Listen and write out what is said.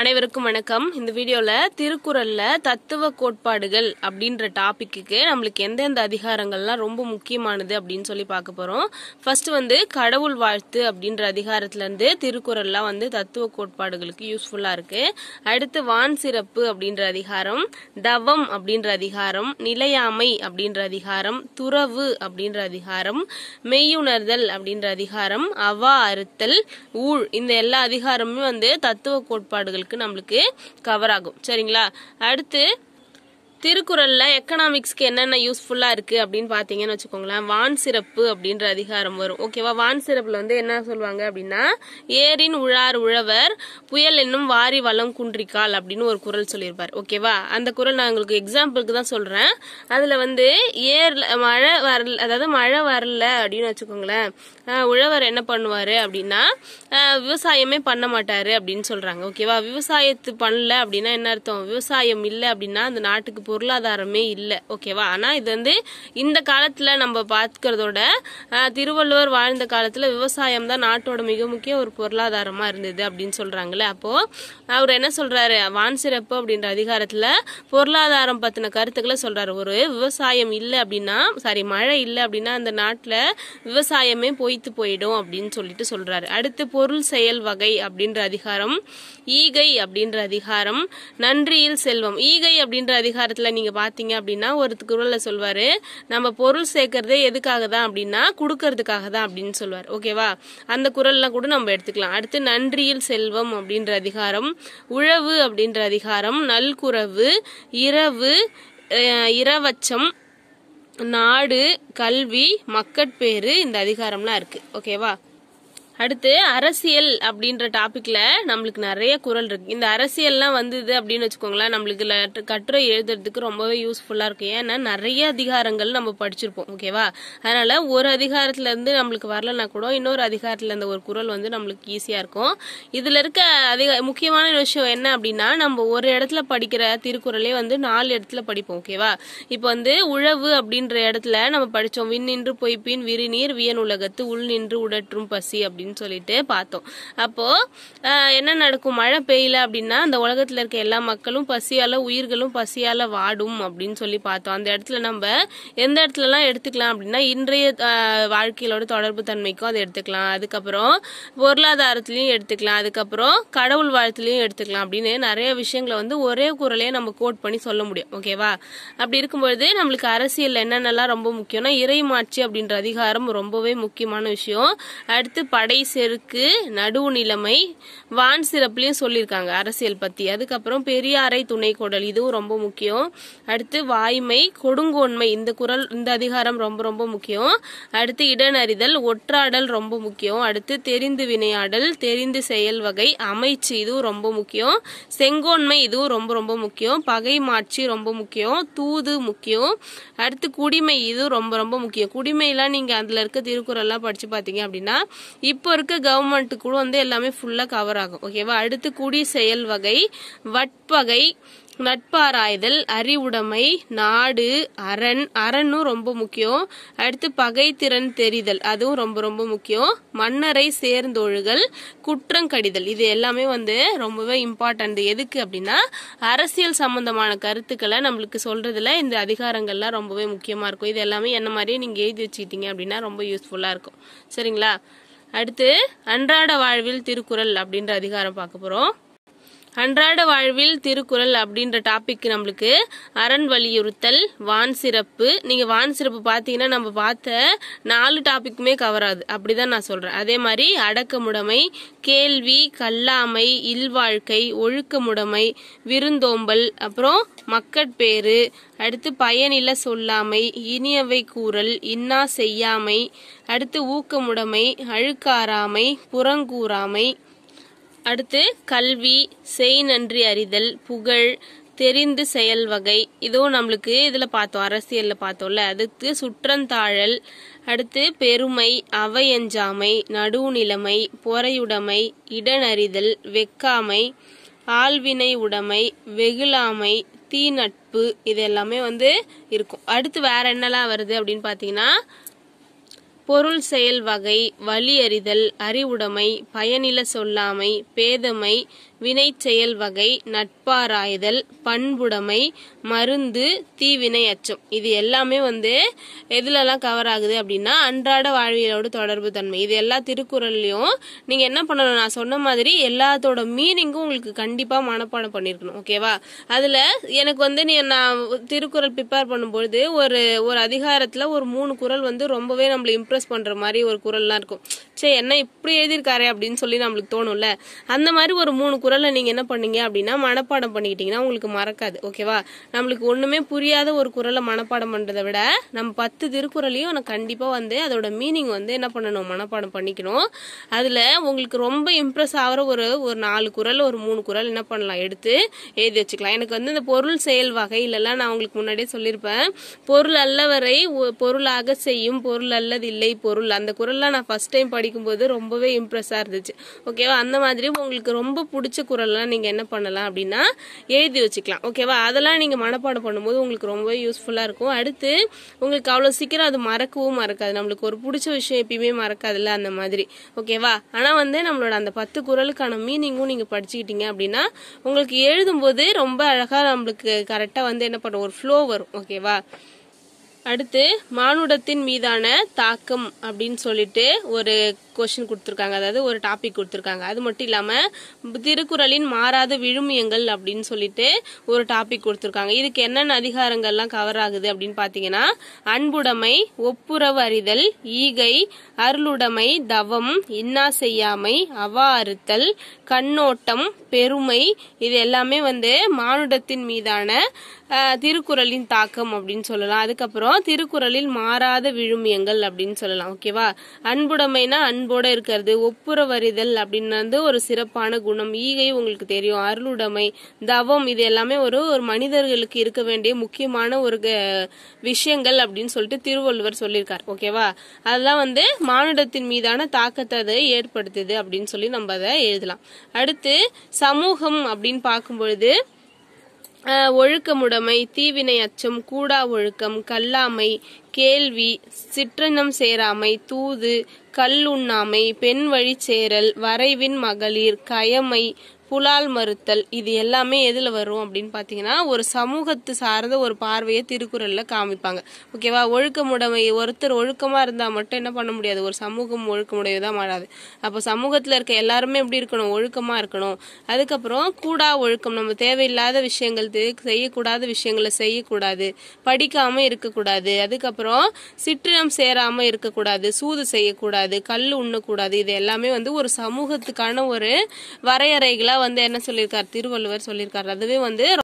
அனைவருக்கும் வணக்கம் இந்த வீடியோவில் திருக்குறளில் தத்துவ கோட்பாடுகள் அப்படின்ற டாப்பிக்கு நம்மளுக்கு எந்தெந்த அதிகாரங்கள்லாம் ரொம்ப முக்கியமானது அப்படின்னு சொல்லி பார்க்க போகிறோம் ஃபர்ஸ்ட் வந்து கடவுள் வாழ்த்து அப்படின்ற அதிகாரத்துலேருந்து திருக்குறள்லாம் வந்து தத்துவ கோட்பாடுகளுக்கு யூஸ்ஃபுல்லாக இருக்குது அடுத்து வான் சிறப்பு அப்படின்ற அதிகாரம் தவம் அப்படின்ற அதிகாரம் நிலையாமை அப்படின்ற அதிகாரம் துறவு அப்படின்ற அதிகாரம் மெய்யுணர்தல் அப்படின்ற அதிகாரம் அவா அறுத்தல் ஊழ் இந்த எல்லா அதிகாரமும் வந்து தத்துவ கோட்பாடுகள் நம்மளுக்கு கவர் ஆகும் சரிங்களா அடுத்து திருக்குறளில் எக்கனாமிக்ஸ்க்கு என்னென்ன யூஸ்ஃபுல்லாக இருக்குது அப்படின்னு பார்த்தீங்கன்னு வச்சுக்கோங்களேன் வான் சிறப்பு அப்படின்ற அதிகாரம் வரும் ஓகேவா வான் சிறப்பில் வந்து என்ன சொல்லுவாங்க அப்படின்னா ஏரின் உழார் உழவர் புயல் என்னும் வாரி வளம் குன்றிக்கால் அப்படின்னு ஒரு குரல் சொல்லியிருப்பார் ஓகேவா அந்த குரல் நான் உங்களுக்கு எக்ஸாம்பிளுக்கு தான் சொல்கிறேன் அதில் வந்து ஏரில் மழை வரல அதாவது மழை வரல அப்படின்னு வச்சுக்கோங்களேன் உழவர் என்ன பண்ணுவார் அப்படின்னா விவசாயமே பண்ண மாட்டார் அப்படின்னு சொல்கிறாங்க ஓகேவா விவசாயத்து பண்ணல அப்படின்னா என்ன அர்த்தம் விவசாயம் இல்லை அப்படின்னா அந்த நாட்டுக்கு பொருளாதாரமே இல்லை ஓகேவா ஆனால் இது வந்து இந்த காலத்தில் நம்ம பார்க்கறதோட திருவள்ளுவர் வாழ்ந்த காலத்தில் விவசாயம் தான் நாட்டோட மிக முக்கிய ஒரு பொருளாதாரமாக இருந்தது அப்படின்னு சொல்கிறாங்களே அப்போது அவர் என்ன சொல்கிறாரு வான் சிறப்பு அப்படின்ற அதிகாரத்தில் பொருளாதாரம் பற்றின கருத்துக்களை சொல்கிறாரு ஒரு விவசாயம் இல்லை அப்படின்னா சாரி மழை இல்லை அப்படின்னா அந்த நாட்டில் விவசாயமே பொய்த்து போயிடும் அப்படின்னு சொல்லிட்டு சொல்கிறாரு அடுத்து பொருள் செயல் வகை அப்படின்ற அதிகாரம் ஈகை அப்படின்ற அதிகாரம் நன்றியில் செல்வம் ஈகை அப்படின்ற அதிகாரத்தில் நீங்கள் பார்த்தீங்க அப்படின்னா ஒரு குரல்ல சொல்வாரு நம்ம பொருள் சேர்க்கறதே எதுக்காக தான் அப்படின்னா கொடுக்கறதுக்காக தான் அப்படின்னு சொல்லுவார் ஓகேவா அந்த குரல்லாம் கூட நம்ம எடுத்துக்கலாம் அடுத்து நன்றியில் செல்வம் அப்படின்ற அதிகாரம் உழவு அப்படின்ற அதிகாரம் நல்குறவு இரவு இரவச்சம் நாடு கல்வி மக்கட்பேறு இந்த அதிகாரம்லாம் இருக்கு ஓகேவா அடுத்து அரசியல் அப்படின்ற டாபிக்ல நம்மளுக்கு நிறைய குரல் இருக்கு இந்த அரசியல்லாம் வந்தது அப்படின்னு வச்சுக்கோங்களேன் நம்மளுக்கு கட்டுரை எழுதுறதுக்கு ரொம்பவே யூஸ்ஃபுல்லா இருக்கும் ஏன்னா நிறைய அதிகாரங்கள் நம்ம படிச்சிருப்போம் ஓகேவா அதனால ஒரு அதிகாரத்துல இருந்து நம்மளுக்கு வரலன்னா கூட இன்னொரு அதிகாரத்துல இருந்த ஒரு குரல் வந்து நம்மளுக்கு ஈஸியா இருக்கும் இதுல இருக்க அதிக முக்கியமான விஷயம் என்ன அப்படின்னா நம்ம ஒரு இடத்துல படிக்கிற திருக்குறளே வந்து நாலு இடத்துல படிப்போம் ஓகேவா இப்போ வந்து உழவு அப்படின்ற இடத்துல நம்ம படிச்சோம் நின்று பொய்ப்பின் விரிநீர் வியன் உலகத்து உள் நின்று உடற்றும் பசி அப்படின்னு அப்படின்னு சொல்லிட்டு பார்த்தோம் அப்போ என்ன நடக்கும் மழை பெய்யல அப்படின்னா அந்த உலகத்தில் இருக்க எல்லா மக்களும் பசியால் உயிர்களும் பசியால் வாடும் அப்படின்னு சொல்லி பார்த்தோம் அந்த இடத்துல நம்ம எந்த இடத்துலலாம் எடுத்துக்கலாம் அப்படின்னா இன்றைய வாழ்க்கையிலோட தொடர்பு தன்மைக்கும் அதை எடுத்துக்கலாம் அதுக்கப்புறம் பொருளாதாரத்துலையும் எடுத்துக்கலாம் அதுக்கப்புறம் கடவுள் வாழ்த்துலையும் எடுத்துக்கலாம் அப்படின்னு நிறைய விஷயங்களை வந்து ஒரே குரலையே நம்ம கோட் பண்ணி சொல்ல முடியும் ஓகேவா அப்படி இருக்கும்பொழுது நம்மளுக்கு அரசியல் என்னென்னலாம் ரொம்ப முக்கியம்னா இறைமாட்சி அப்படின்ற அதிகாரம் ரொம்பவே முக்கியமான விஷயம் அடுத்து படை படை செருக்கு நடுவு நிலைமை வான் சிறப்புலையும் சொல்லியிருக்காங்க அரசியல் பற்றி அதுக்கப்புறம் பெரியாரை துணை குடல் இதுவும் ரொம்ப முக்கியம் அடுத்து வாய்மை கொடுங்கோன்மை இந்த குரல் இந்த அதிகாரம் ரொம்ப ரொம்ப முக்கியம் அடுத்து இடனறிதல் ஒற்றாடல் ரொம்ப முக்கியம் அடுத்து தெரிந்து வினையாடல் தெரிந்து செயல் வகை அமைச்சு இதுவும் ரொம்ப முக்கியம் செங்கோன்மை இதுவும் ரொம்ப ரொம்ப முக்கியம் பகை மாட்சி ரொம்ப முக்கியம் தூது முக்கியம் அடுத்து குடிமை இதுவும் ரொம்ப ரொம்ப முக்கியம் குடிமையெல்லாம் நீங்கள் அதில் இருக்க திருக்குறள்லாம் படித்து பார்த்தீங்க அப்படின்னா இப் இப்போ இருக்க கவர்மெண்ட் கூட வந்து எல்லாமே ஃபுல்லாக கவர் ஆகும் ஓகேவா அடுத்து குடி செயல் வகை வட்பகை நட்பாராய்தல் அறிவுடைமை நாடு அரண் அரணும் ரொம்ப முக்கியம் அடுத்து பகைத்திறன் தெரிதல் அதுவும் ரொம்ப ரொம்ப முக்கியம் மன்னரை சேர்ந்தொழுகல் குற்றங்கடிதல் இது எல்லாமே வந்து ரொம்பவே இம்பார்ட்டன்ட் எதுக்கு அப்படின்னா அரசியல் சம்பந்தமான கருத்துக்களை நம்மளுக்கு சொல்றதுல இந்த அதிகாரங்கள்லாம் ரொம்பவே முக்கியமா இருக்கும் இது எல்லாமே என்ன மாதிரியே நீங்க எழுதி வச்சுக்கிட்டீங்க அப்படின்னா ரொம்ப யூஸ்ஃபுல்லா இருக்கும் சரிங்களா அடுத்து அன்றாட வாழ்வில் திருக்குறள் அப்படின்ற அதிகாரம் பார்க்க போகிறோம் அன்றாட வாழ்வில் திருக்குறள் அப்படின்ற டாபிக் நம்மளுக்கு அரண் வலியுறுத்தல் வான் சிறப்பு நீங்கள் வான் சிறப்பு பார்த்தீங்கன்னா நம்ம பார்த்த நாலு டாபிக்குமே கவர் ஆகுது அப்படிதான் நான் சொல்கிறேன் அதே மாதிரி அடக்கமுடைமை கேள்வி கல்லாமை இல்வாழ்க்கை ஒழுக்கமுடைமை விருந்தோம்பல் அப்புறம் மக்கட்பேறு அடுத்து பயனில சொல்லாமை இனியவை கூறல் இன்னா செய்யாமை அடுத்து ஊக்கமுடைமை அழுக்காராமை புறங்கூறாமை அடுத்து கல்வி செய் நன்றி அறிதல் புகழ் தெரிந்து செயல் வகை இதுவும் நம்மளுக்கு இதில் பார்த்தோம் அரசியலில் பார்த்தோம்ல அடுத்து சுற்றந்தாழல் அடுத்து பெருமை அவையஞ்சாமை நடுநிலைமை பொறையுடைமை இடனறிதல் வெக்காமை ஆழ்வினை உடைமை வெகுளாமை தீ நட்பு இது எல்லாமே வந்து இருக்கும் அடுத்து வேற என்னெல்லாம் வருது அப்படின்னு பார்த்தீங்கன்னா பொருள் செயல் வகை வழியறிதல் அறிவுடைமை பயனில சொல்லாமை பேதமை வினை செயல் வகை நட்பாராய்தல் பண்புடைமை மருந்து தீவினை அச்சம் இது எல்லாமே வந்து எதுலலாம் கவர் ஆகுது அப்படின்னா அன்றாட வாழ்வியலோட தொடர்பு தன்மை இது எல்லா திருக்குறள்லையும் நீங்கள் என்ன பண்ணணும் நான் சொன்ன மாதிரி எல்லாத்தோட மீனிங்கும் உங்களுக்கு கண்டிப்பாக மனப்பாடம் பண்ணிருக்கணும் ஓகேவா அதில் எனக்கு வந்து நீ நான் திருக்குறள் ப்ரிப்பேர் பண்ணும்பொழுது ஒரு ஒரு அதிகாரத்தில் ஒரு மூணு குரல் வந்து ரொம்பவே நம்மள இம்ப்ரெஸ் பண்ணுற மாதிரி ஒரு குரல்லாம் இருக்கும் சே என்ன இப்படி எழுதியிருக்காரு அப்படின்னு சொல்லி நம்மளுக்கு தோணும்ல அந்த மாதிரி ஒரு மூணு குரல் குரலை நீங்கள் என்ன பண்ணீங்க அப்படின்னா மனப்பாடம் பண்ணிக்கிட்டீங்கன்னா உங்களுக்கு மறக்காது ஓகேவா நம்மளுக்கு ஒன்றுமே புரியாத ஒரு குரலை மனப்பாடம் பண்ணுறதை விட நம்ம பத்து திருக்குறளையும் கண்டிப்பாக வந்து அதோட மீனிங் வந்து என்ன பண்ணணும் மனப்பாடம் பண்ணிக்கணும் அதில் உங்களுக்கு ரொம்ப இம்ப்ரெஸ் ஆகிற ஒரு ஒரு நாலு குரல் ஒரு மூணு குரல் என்ன பண்ணலாம் எடுத்து எழுதி வச்சுக்கலாம் எனக்கு வந்து இந்த பொருள் செயல் வகையிலலாம் நான் உங்களுக்கு முன்னாடியே சொல்லியிருப்பேன் பொருள் அல்லவரை பொருளாக செய்யும் பொருள் அல்லது இல்லை பொருள் அந்த குரல்லாம் நான் ஃபஸ்ட் டைம் படிக்கும்போது ரொம்பவே இம்ப்ரெஸ்ஸாக இருந்துச்சு ஓகேவா அந்த மாதிரி உங்களுக்கு ரொம்ப பிடிச்ச பிடிச்ச குரல்லாம் நீங்கள் என்ன பண்ணலாம் அப்படின்னா எழுதி வச்சுக்கலாம் ஓகேவா அதெல்லாம் நீங்கள் மனப்பாடம் பண்ணும்போது உங்களுக்கு ரொம்ப யூஸ்ஃபுல்லாக இருக்கும் அடுத்து உங்களுக்கு அவ்வளோ சீக்கிரம் அது மறக்கவும் மறக்காது நம்மளுக்கு ஒரு பிடிச்ச விஷயம் எப்பயுமே மறக்காதுல்ல அந்த மாதிரி ஓகேவா ஆனால் வந்து நம்மளோட அந்த பத்து குரலுக்கான மீனிங்கும் நீங்கள் படிச்சுக்கிட்டீங்க அப்படின்னா உங்களுக்கு எழுதும்போது ரொம்ப அழகாக நம்மளுக்கு கரெக்டாக வந்து என்ன பண்ணுறோம் ஒரு ஃப்ளோ வரும் ஓகேவா அடுத்து மானுடத்தின் மீதான தாக்கம் அப்படின்னு சொல்லிட்டு ஒரு கொஷின் கொடுத்துருக்காங்க அதாவது ஒரு டாபிக் கொடுத்துருக்காங்க அது மட்டும் இல்லாமல் திருக்குறளின் மாறாத விழுமியங்கள் அப்படின்னு சொல்லிட்டு ஒரு டாபிக் கொடுத்துருக்காங்க இதுக்கு என்னென்ன அதிகாரங்கள்லாம் கவர் ஆகுது அப்படின்னு பார்த்தீங்கன்னா அன்புடைமை ஒப்புரவு அறிதல் ஈகை அருளுடைமை தவம் இன்னா செய்யாமை அவா அறுத்தல் கண்ணோட்டம் பெருமை இது எல்லாமே வந்து மானுடத்தின் மீதான திருக்குறளின் தாக்கம் அப்படின்னு சொல்லலாம் அதுக்கப்புறம் தான் திருக்குறளில் மாறாத விழுமியங்கள் அப்படின்னு சொல்லலாம் ஓகேவா அன்புடைமைனா அன்போட இருக்கிறது ஒப்புரவறிதல் வந்து ஒரு சிறப்பான குணம் ஈகை உங்களுக்கு தெரியும் அருளுடைமை தவம் இது எல்லாமே ஒரு ஒரு மனிதர்களுக்கு இருக்க வேண்டிய முக்கியமான ஒரு விஷயங்கள் அப்படின்னு சொல்லிட்டு திருவள்ளுவர் சொல்லியிருக்கார் ஓகேவா அதெல்லாம் வந்து மானுடத்தின் மீதான தாக்கத்தை அதை ஏற்படுத்துது அப்படின்னு சொல்லி நம்ம அதை எழுதலாம் அடுத்து சமூகம் அப்படின்னு பார்க்கும் பொழுது ஒழுக்கமுடைமை தீவினை அச்சம் கூடா ஒழுக்கம் கல்லாமை கேள்வி சிற்றினம் சேராமை தூது கல்லுண்ணாமை பெண் வழி சேரல் வரைவின் மகளிர் கயமை புலால் மறுத்தல் இது எல்லாமே எதில் வரும் அப்படின்னு பார்த்தீங்கன்னா ஒரு சமூகத்து சார்ந்த ஒரு பார்வையை திருக்குறளில் காமிப்பாங்க ஓகேவா ஒழுக்கமுடைமை ஒருத்தர் ஒழுக்கமாக இருந்தால் மட்டும் என்ன பண்ண முடியாது ஒரு சமூகம் ஒழுக்கமுடையதாக மாறாது அப்போ சமூகத்தில் இருக்க எல்லாருமே எப்படி இருக்கணும் ஒழுக்கமாக இருக்கணும் அதுக்கப்புறம் கூடா ஒழுக்கம் நம்ம தேவையில்லாத விஷயங்கள் செய்யக்கூடாத விஷயங்களை செய்யக்கூடாது படிக்காமல் இருக்கக்கூடாது அதுக்கப்புறம் சிற்றினம் சேராமல் இருக்கக்கூடாது சூது செய்யக்கூடாது கல் உண்ணக்கூடாது இது எல்லாமே வந்து ஒரு சமூகத்துக்கான ஒரு வரையறைகளாக வந்து என்ன சொல்லியிருக்கார் திருவள்ளுவர் சொல்லியிருக்கார் அதுவே வந்து